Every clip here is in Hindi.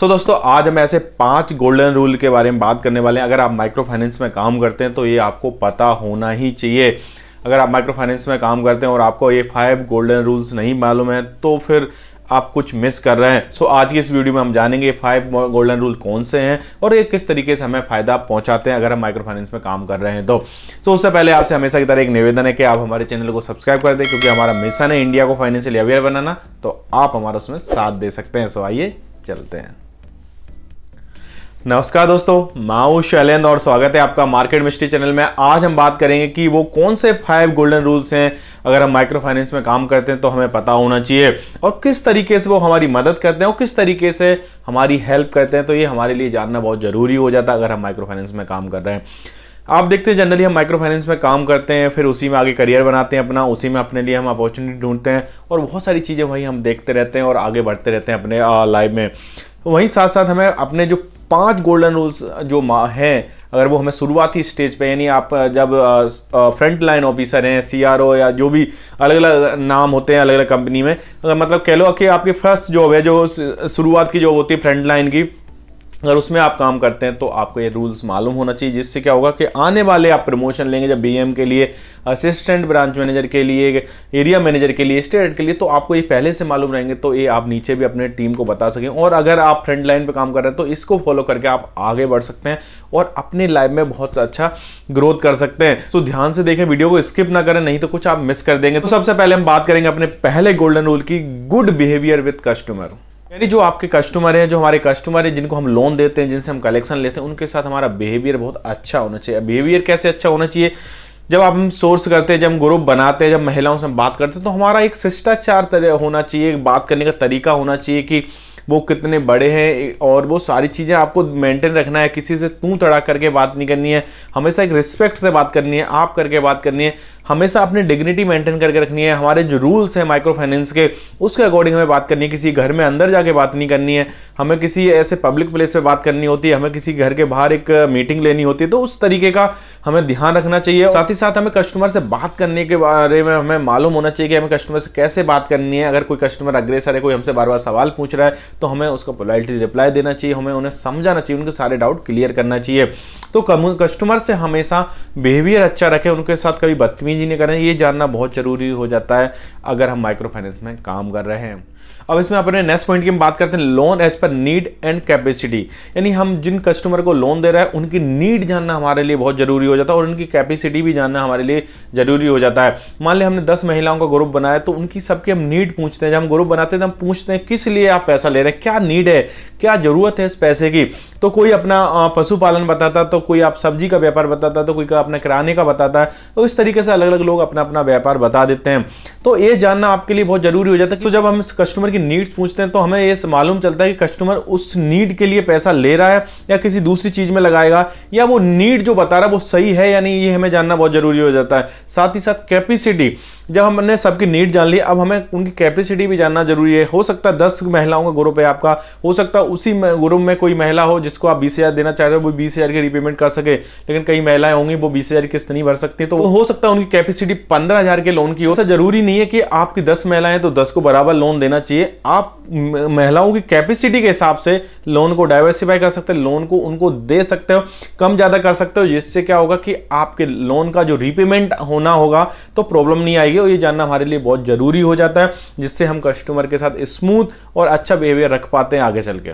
सो so, दोस्तों आज हम ऐसे पांच गोल्डन रूल के बारे में बात करने वाले हैं अगर आप माइक्रो फाइनेंस में काम करते हैं तो ये आपको पता होना ही चाहिए अगर आप माइक्रो फाइनेंस में काम करते हैं और आपको ये फाइव गोल्डन रूल्स नहीं मालूम है तो फिर आप कुछ मिस कर रहे हैं सो so, आज की इस वीडियो में हम जानेंगे फाइव गोल्डन रूल कौन से हैं और ये किस तरीके से हमें फायदा पहुंचाते हैं अगर हम माइक्रो फाइनेंस में काम कर रहे हैं तो सो so, उससे पहले आपसे हमेशा की तरह एक निवेदन है कि आप हमारे चैनल को सब्सक्राइब कर दें क्योंकि हमारा मिशन है इंडिया को फाइनेंशियली अवेयर बनाना तो आप हमारा उसमें साथ दे सकते हैं सो so, आइए चलते हैं नमस्कार दोस्तों माऊ शैलेंद्र और स्वागत है आपका मार्केट मिस्ट्री चैनल में आज हम बात करेंगे कि वो कौन से फाइव गोल्डन रूल्स हैं अगर हम माइक्रो फाइनेंस में काम करते हैं तो हमें पता होना चाहिए और किस तरीके से वो हमारी मदद करते हैं और किस तरीके से हमारी हेल्प करते हैं तो ये हमारे लिए जानना बहुत ज़रूरी हो जाता है अगर हम माइक्रो फाइनेंस में काम कर रहे हैं आप देखते हैं जनरली हम माइक्रो फाइनेंस में काम करते हैं फिर उसी में आगे करियर बनाते हैं अपना उसी में अपने लिए हम अपॉर्चुनिटी ढूंढते हैं और बहुत सारी चीज़ें वहीं हम देखते रहते हैं और आगे बढ़ते रहते हैं अपने लाइफ में वहीं साथ साथ हमें अपने जो पांच गोल्डन रूल्स जो हैं अगर वो हमें शुरुआती स्टेज पे यानी आप जब फ्रंट लाइन ऑफिसर हैं सीआरओ या जो भी अलग अलग नाम होते हैं अलग अलग कंपनी में अगर मतलब कह लो कि आपकी फर्स्ट जॉब है जो शुरुआत की जॉब होती है फ्रंट लाइन की अगर उसमें आप काम करते हैं तो आपको ये रूल्स मालूम होना चाहिए जिससे क्या होगा कि आने वाले आप प्रमोशन लेंगे जब बीएम के लिए असिस्टेंट ब्रांच मैनेजर के लिए एरिया मैनेजर के लिए स्टेट के लिए तो आपको ये पहले से मालूम रहेंगे तो ये आप नीचे भी अपने टीम को बता सकें और अगर आप फ्रंट लाइन पर काम कर रहे हैं तो इसको फॉलो करके आप आगे बढ़ सकते हैं और अपने लाइफ में बहुत अच्छा ग्रोथ कर सकते हैं तो ध्यान से देखें वीडियो को स्किप ना करें नहीं तो कुछ आप मिस कर देंगे तो सबसे पहले हम बात करेंगे अपने पहले गोल्डन रूल की गुड बिहेवियर विथ कस्टमर यानी जो आपके कस्टमर हैं जो हमारे कस्टमर हैं जिनको हम लोन देते हैं जिनसे हम कलेक्शन लेते हैं उनके साथ हमारा बिहेवियर बहुत अच्छा होना चाहिए बिहेवियर कैसे अच्छा होना चाहिए जब हम सोर्स करते हैं जब हम ग्रुप बनाते हैं जब महिलाओं से हम बात करते हैं तो हमारा एक शिष्टाचार होना चाहिए बात करने का तरीका होना चाहिए कि वो कितने बड़े हैं और वो सारी चीज़ें आपको मेंटेन रखना है किसी से तू तड़ा करके बात नहीं करनी है हमेशा एक रिस्पेक्ट से बात करनी है आप करके बात करनी है हमेशा अपनी डिग्निटी मेंटेन करके रखनी है हमारे जो रूल्स हैं माइक्रो फाइनेंस के उसके अकॉर्डिंग हमें बात करनी है किसी घर में अंदर जाके बात नहीं करनी है हमें किसी ऐसे पब्लिक प्लेस पर बात करनी होती है हमें किसी घर के बाहर एक मीटिंग लेनी होती है तो उस तरीके का हमें ध्यान रखना चाहिए साथ ही साथ हमें कस्टमर से बात करने के बारे में हमें मालूम होना चाहिए कि हमें कस्टमर से कैसे बात करनी है अगर कोई कस्टमर अग्रेसर है कोई हमसे बार बार सवाल पूछ रहा है तो हमें उसका पोलाइटली रिप्लाई देना चाहिए हमें उन्हें समझाना चाहिए उनके सारे डाउट क्लियर करना चाहिए तो कस्टमर से हमेशा बिहेवियर अच्छा रखें उनके साथ कभी बदतमीजी नहीं करें ये जानना बहुत ज़रूरी हो जाता है अगर हम माइक्रो फाइनेंस में काम कर रहे हैं अब इसमें अपने नेक्स्ट पॉइंट की हम बात करते हैं loan as per need and capacity यानी हम जिन कस्टमर को लोन दे रहे हैं उनकी नीड जानना हमारे लिए बहुत जरूरी हो जाता है और उनकी कैपेसिटी भी जानना हमारे लिए जरूरी हो जाता है मान लिया हमने दस महिलाओं का ग्रुप बनाया तो उनकी सबकी हम नीड पूछते हैं जब हम ग्रुप बनाते हैं तो हम पूछते हैं किस लिए आप पैसा ले ले रहे हैं क्या नीड है क्या ज़रूरत है इस पैसे की तो कोई अपना पशुपालन बताता तो कोई आप सब्जी का व्यापार बताता तो कोई का अपना किराने का बताता है तो इस तरीके से अलग अलग लोग अपना अपना व्यापार बता देते हैं तो ये जानना आपके लिए बहुत ज़रूरी हो जाता है तो जब हम कस्टमर की नीड्स पूछते हैं तो हमें ये मालूम चलता है कि कस्टमर उस नीड के लिए पैसा ले रहा है या किसी दूसरी चीज़ में लगाएगा या वो नीड जो बता रहा है वो सही है या नहीं ये हमें जानना बहुत ज़रूरी हो जाता है साथ ही साथ कैपेसिटी जब हमने सबकी नीड जान ली अब हमें उनकी कैपेसिटी भी जानना जरूरी है हो सकता है दस महिलाओं का ग्रुप है आपका हो सकता है उसी ग्रुप में कोई महिला हो जिसको आप बीस हज़ार देना चाह रहे हो वो बीस हज़ार की रिपेमेंट कर सके लेकिन कई महिलाएं होंगी वो बीस हज़ार किस्त नहीं भर सकती तो हो सकता है उनकी कैपेसिटी पंद्रह हज़ार के लोन की हो ऐसा जरूरी नहीं है कि आपकी दस महिलाएं तो दस को बराबर लोन देना चाहिए आप महिलाओं की कैपेसिटी के हिसाब से लोन को डाइवर्सिफाई कर सकते हैं लोन को उनको दे सकते हो कम ज़्यादा कर सकते हो जिससे क्या होगा कि आपके लोन का जो रिपेमेंट होना होगा तो प्रॉब्लम नहीं आएगी और ये जानना हमारे लिए बहुत ज़रूरी हो जाता है जिससे हम कस्टमर के साथ स्मूथ और अच्छा बिहेवियर रख पाते हैं आगे चल के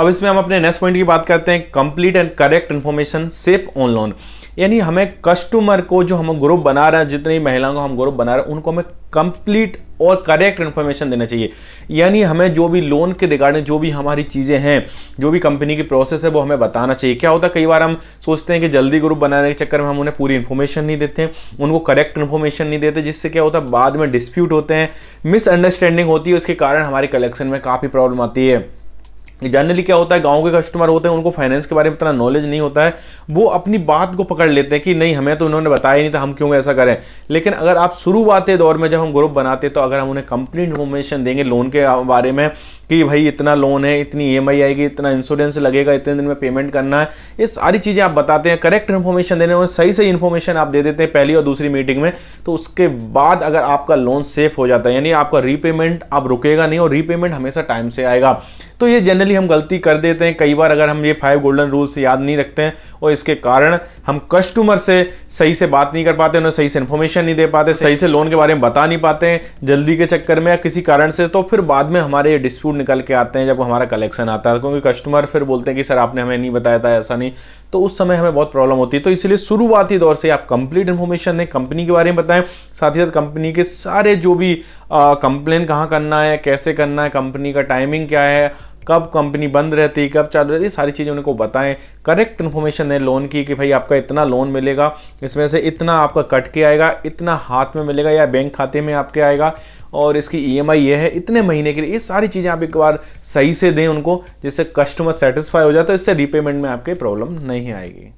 अब इसमें हम अपने नेक्स्ट पॉइंट की बात करते हैं complete and correct information safe on loan यानी हमें कस्टमर को जो हम ग्रुप बना रहे हैं जितनी महिलाओं को हम ग्रुप बना रहे हैं उनको हमें कंप्लीट और करेक्ट इन्फॉर्मेशन देना चाहिए यानी हमें जो भी लोन के रिगार्डिंग जो भी हमारी चीज़ें हैं जो भी कंपनी की प्रोसेस है वो हमें बताना चाहिए क्या होता है कई बार हम सोचते हैं कि जल्दी ग्रुप बनाने के चक्कर में हम उन्हें पूरी इन्फॉर्मेशन नहीं देते उनको करेक्ट इन्फॉर्मेशन नहीं देते जिससे क्या होता है बाद में डिस्प्यूट होते हैं मिसअंडरस्टैंडिंग होती है उसके कारण हमारे कलेक्शन में काफ़ी प्रॉब्लम आती है जनरली क्या होता है गांव के कस्टमर होते हैं उनको फाइनेंस के बारे में इतना नॉलेज नहीं होता है वो अपनी बात को पकड़ लेते हैं कि नहीं हमें तो उन्होंने बताया ही नहीं था हम क्यों ऐसा करें लेकिन अगर आप शुरुआती दौर में जब हम ग्रुप बनाते तो अगर हम उन्हें कंप्लीट इन्फॉर्मेशन देंगे लोन के बारे में कि भाई इतना लोन है इतनी ई e आएगी इतना इंश्योरेंस लगेगा इतने दिन में पेमेंट करना है ये सारी चीज़ें आप बताते हैं करेक्ट इन्फॉर्मेशन देने और सही सही इन्फॉर्मेशन आप दे देते हैं पहली और दूसरी मीटिंग में तो उसके बाद अगर आपका लोन सेफ हो जाता है यानी आपका रीपेमेंट आप रुकेगा नहीं और रीपेमेंट हमेशा टाइम से आएगा तो ये जनरली हम गलती कर देते हैं कई बार अगर हम ये फाइव गोल्डन रूल्स याद नहीं रखते हैं और इसके कारण हम कस्टमर से सही से बात नहीं कर पाते उन्हें सही से इन्फॉर्मेशन नहीं दे पाते सही से लोन के बारे में बता नहीं पाते हैं जल्दी के चक्कर में या किसी कारण से तो फिर बाद में हमारे ये डिस्प्यूट निकल के आते हैं जब हमारा कलेक्शन आता है क्योंकि कस्टमर फिर बोलते हैं कि सर आपने हमें नहीं बताया था ऐसा नहीं तो उस समय हमें बहुत प्रॉब्लम होती है तो इसलिए शुरुआती दौर से आप कंप्लीट इन्फॉर्मेशन दें कंपनी के बारे में बताएं साथ ही साथ कंपनी के सारे जो भी कंप्लेन कहाँ करना है कैसे करना है कंपनी का टाइमिंग क्या है कब कंपनी बंद रहती कब चालू रहती सारी चीज़ें उनको बताएं करेक्ट इन्फॉर्मेशन है लोन की कि भाई आपका इतना लोन मिलेगा इसमें से इतना आपका कट के आएगा इतना हाथ में मिलेगा या बैंक खाते में आपके आएगा और इसकी ई e ये है इतने महीने के लिए ये सारी चीज़ें आप एक बार सही से दें उनको जिससे कस्टमर सेटिस्फाई हो जाए तो इससे रीपेमेंट में आपके प्रॉब्लम नहीं आएगी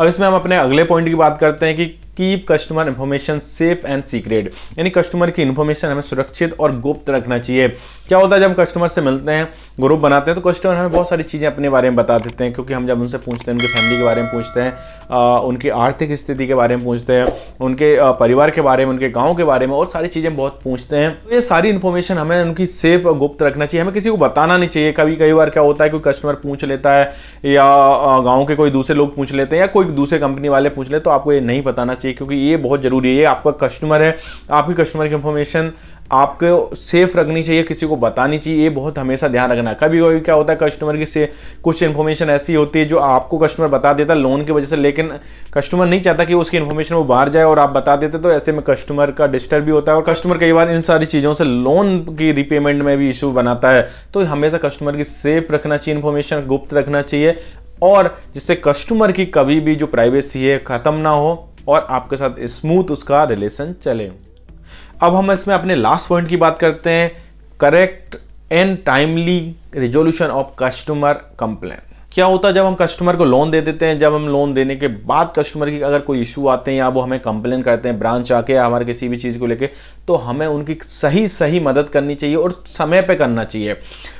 अब इसमें हम अपने अगले पॉइंट की बात करते हैं कि keep customer information safe and secret यानी कस्टमर की इन्फॉर्मेशन हमें सुरक्षित और गुप्त रखना चाहिए क्या होता है जब हम कस्टमर से मिलते हैं ग्रुप बनाते हैं तो कस्टमर हमें बहुत सारी चीज़ें अपने बारे में बता देते हैं क्योंकि हम जब उनसे पूछते हैं उनकी फैमिली के बारे में पूछते हैं उनकी आर्थिक स्थिति के बारे में पूछते हैं उनके परिवार के बारे में उनके गाँव के बारे में और सारी चीज़ें बहुत पूछते हैं तो ये सारी इन्फॉर्मेशन हमें उनकी सेफ गुप्त रखना चाहिए हमें किसी को बताना नहीं चाहिए कभी कई बार क्या होता है कोई कस्टमर पूछ लेता है या गाँव के कोई दूसरे लोग पूछ लेते हैं या कोई दूसरे कंपनी वाले पूछ ले तो आपको ये नहीं बताना चाहिए चाहिए क्योंकि ये बहुत ज़रूरी है ये आपका कस्टमर है आपकी कस्टमर की इन्फॉर्मेशन आपको सेफ रखनी चाहिए किसी को बतानी चाहिए ये बहुत हमेशा ध्यान रखना कभी कभी क्या होता है कस्टमर की से कुछ इन्फॉर्मेशन ऐसी होती है जो आपको कस्टमर बता देता है लोन की वजह से लेकिन कस्टमर नहीं चाहता कि उसकी इन्फॉर्मेशन वो बाहर जाए और आप बता देते तो ऐसे में कस्टमर का डिस्टर्ब भी होता है और कस्टमर कई बार इन सारी चीज़ों से लोन की रिपेमेंट में भी इशू बनाता है तो हमेशा कस्टमर की सेफ रखना चाहिए इन्फॉर्मेशन गुप्त रखना चाहिए और जिससे कस्टमर की कभी भी जो प्राइवेसी है ख़त्म ना हो और आपके साथ स्मूथ उसका रिलेशन चले अब हम इसमें अपने लास्ट पॉइंट की बात करते हैं correct and timely resolution of customer complaint क्या होता है जब हम कस्टमर को लोन दे देते हैं जब हम लोन देने के बाद कस्टमर की अगर कोई इशू आते हैं या वो हमें कंप्लेन करते हैं ब्रांच आके या हमारे किसी भी चीज़ को लेके तो हमें उनकी सही सही मदद करनी चाहिए और समय पे करना चाहिए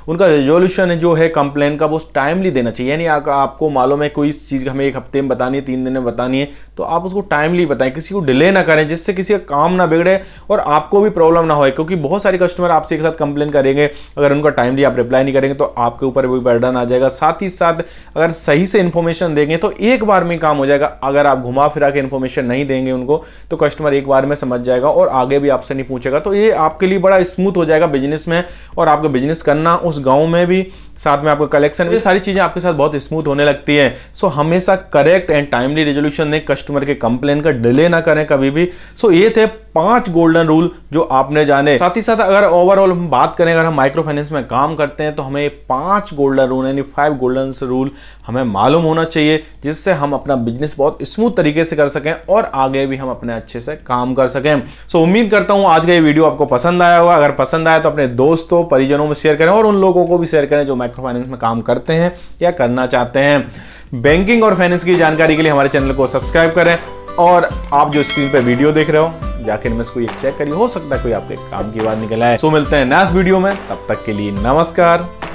उनका रेजोल्यूशन जो है कंप्लेन का वो टाइमली देना चाहिए यानी आपको मालूम है कोई चीज़ हमें एक हफ्ते में बतानी है तीन दिन में बतानी है तो आप उसको टाइमली बताएं किसी को डिले ना करें जिससे किसी का काम ना बिगड़े और आपको भी प्रॉब्लम ना हो क्योंकि बहुत सारे कस्टमर आपसे एक साथ कंप्लेन करेंगे अगर उनका टाइमली आप रिप्लाई नहीं करेंगे तो आपके ऊपर भी बर्डन आ जाएगा साथ ही साथ अगर सही से इन्फॉर्मेशन देंगे तो एक बार में काम हो जाएगा अगर आप घुमा फिरा के इन्फॉर्मेशन नहीं देंगे उनको तो कस्टमर एक बार में समझ जाएगा और आगे भी आपसे नहीं पूछेगा तो ये आपके लिए बड़ा स्मूथ हो जाएगा बिजनेस में और आपका बिजनेस करना उस गाँव में भी साथ में आपका कलेक्शन ये सारी चीज़ें आपके साथ बहुत स्मूथ होने लगती हैं सो हमेशा करेक्ट एंड टाइमली रेजोल्यूशन दें कस्टमर के कंप्लेन का डिले ना करें कभी भी सो ये थे पांच गोल्डन रूल जो आपने जाने साथ ही साथ अगर ओवरऑल हम बात करें अगर हम माइक्रो फाइनेंस में काम करते हैं तो हमें पांच गोल्डन रूल यानी फाइव गोल्डन रूल हमें मालूम होना चाहिए जिससे हम अपना बिजनेस बहुत स्मूथ तरीके से कर सकें और आगे भी हम अपने अच्छे से काम कर सकें सो उम्मीद करता हूं आज का ये वीडियो आपको पसंद आया होगा अगर पसंद आया तो अपने दोस्तों परिजनों में शेयर करें और उन लोगों को भी शेयर करें जो माइक्रो फाइनेंस में काम करते हैं या करना चाहते हैं बैंकिंग और फाइनेंस की जानकारी के लिए हमारे चैनल को सब्सक्राइब करें और आप जो स्क्रीन पर वीडियो देख रहे हो जाके मैं से कोई चेक करिए हो सकता है कोई आपके काम की बात निकल आए सो मिलते हैं नेक्स्ट वीडियो में तब तक के लिए नमस्कार